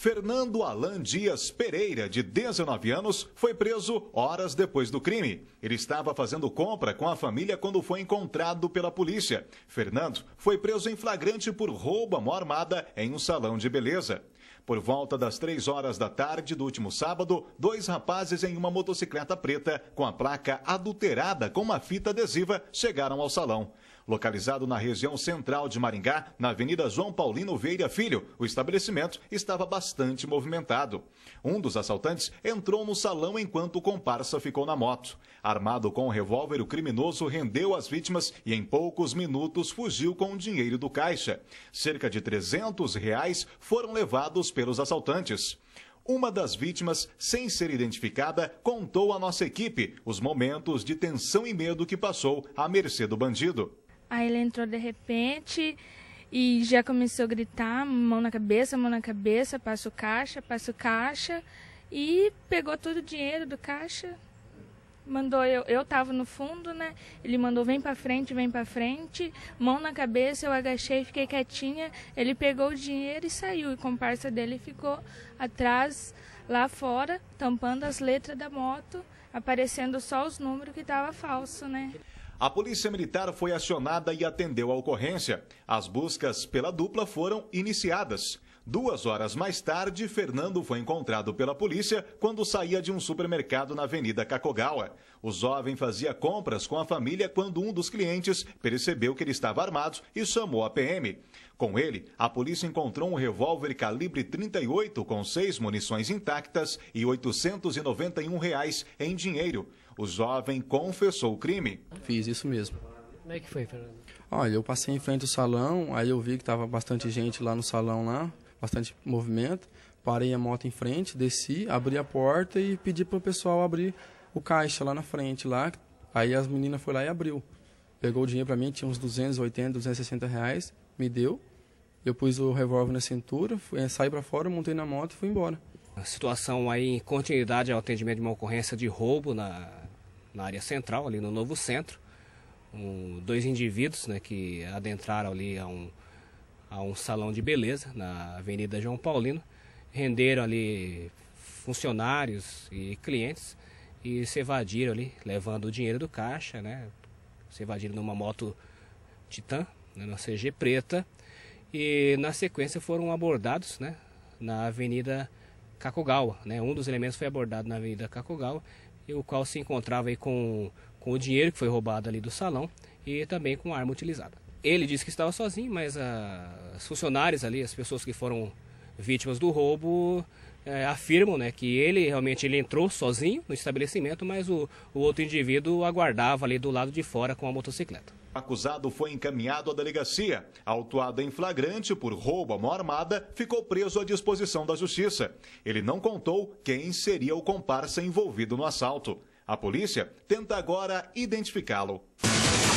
Fernando Alan Dias Pereira, de 19 anos, foi preso horas depois do crime. Ele estava fazendo compra com a família quando foi encontrado pela polícia. Fernando foi preso em flagrante por roubo à mão armada em um salão de beleza. Por volta das três horas da tarde do último sábado, dois rapazes em uma motocicleta preta com a placa adulterada com uma fita adesiva chegaram ao salão localizado na região central de Maringá, na Avenida João Paulino Veira Filho. O estabelecimento estava bastante movimentado. Um dos assaltantes entrou no salão enquanto o comparsa ficou na moto. Armado com um revólver, o criminoso rendeu as vítimas e em poucos minutos fugiu com o dinheiro do caixa. Cerca de 300 reais foram levados pelos assaltantes. Uma das vítimas, sem ser identificada, contou à nossa equipe os momentos de tensão e medo que passou à mercê do bandido. Aí ele entrou de repente e já começou a gritar, mão na cabeça, mão na cabeça, passa o caixa, passa o caixa. E pegou todo o dinheiro do caixa, mandou eu, eu tava no fundo, né? Ele mandou vem para frente, vem para frente, mão na cabeça, eu agachei, fiquei quietinha. Ele pegou o dinheiro e saiu. E comparsa dele ficou atrás, lá fora, tampando as letras da moto, aparecendo só os números que tava falso, né? A Polícia Militar foi acionada e atendeu a ocorrência. As buscas pela dupla foram iniciadas. Duas horas mais tarde, Fernando foi encontrado pela polícia quando saía de um supermercado na Avenida Kakogawa. O jovem fazia compras com a família quando um dos clientes percebeu que ele estava armado e chamou a PM. Com ele, a polícia encontrou um revólver calibre 38 com seis munições intactas e R$ 891 reais em dinheiro. O jovem confessou o crime. Fiz isso mesmo. Como é que foi, Fernando? Olha, eu passei em frente ao salão, aí eu vi que estava bastante gente lá no salão lá bastante movimento. Parei a moto em frente, desci, abri a porta e pedi pro pessoal abrir o caixa lá na frente, lá. Aí as meninas foi lá e abriu. Pegou o dinheiro para mim, tinha uns 280, 260 reais, me deu. Eu pus o revólver na cintura, fui, eh, saí para fora, montei na moto e fui embora. A situação aí em continuidade ao atendimento de uma ocorrência de roubo na, na área central, ali no Novo Centro. Um, dois indivíduos né, que adentraram ali a um, a um salão de beleza na Avenida João Paulino. Renderam ali funcionários e clientes e se evadiram ali, levando o dinheiro do caixa, né? Se evadiram numa moto Titan, na né? CG preta, e na sequência foram abordados, né? Na Avenida Kakugawa, né? Um dos elementos foi abordado na Avenida Kakugawa, e o qual se encontrava aí com, com o dinheiro que foi roubado ali do salão e também com a arma utilizada. Ele disse que estava sozinho, mas as funcionárias ali, as pessoas que foram vítimas do roubo, é, afirmam né, que ele realmente ele entrou sozinho no estabelecimento, mas o, o outro indivíduo aguardava ali do lado de fora com a motocicleta. O acusado foi encaminhado à delegacia. Autuado em flagrante por roubo à mão armada, ficou preso à disposição da justiça. Ele não contou quem seria o comparsa envolvido no assalto. A polícia tenta agora identificá-lo.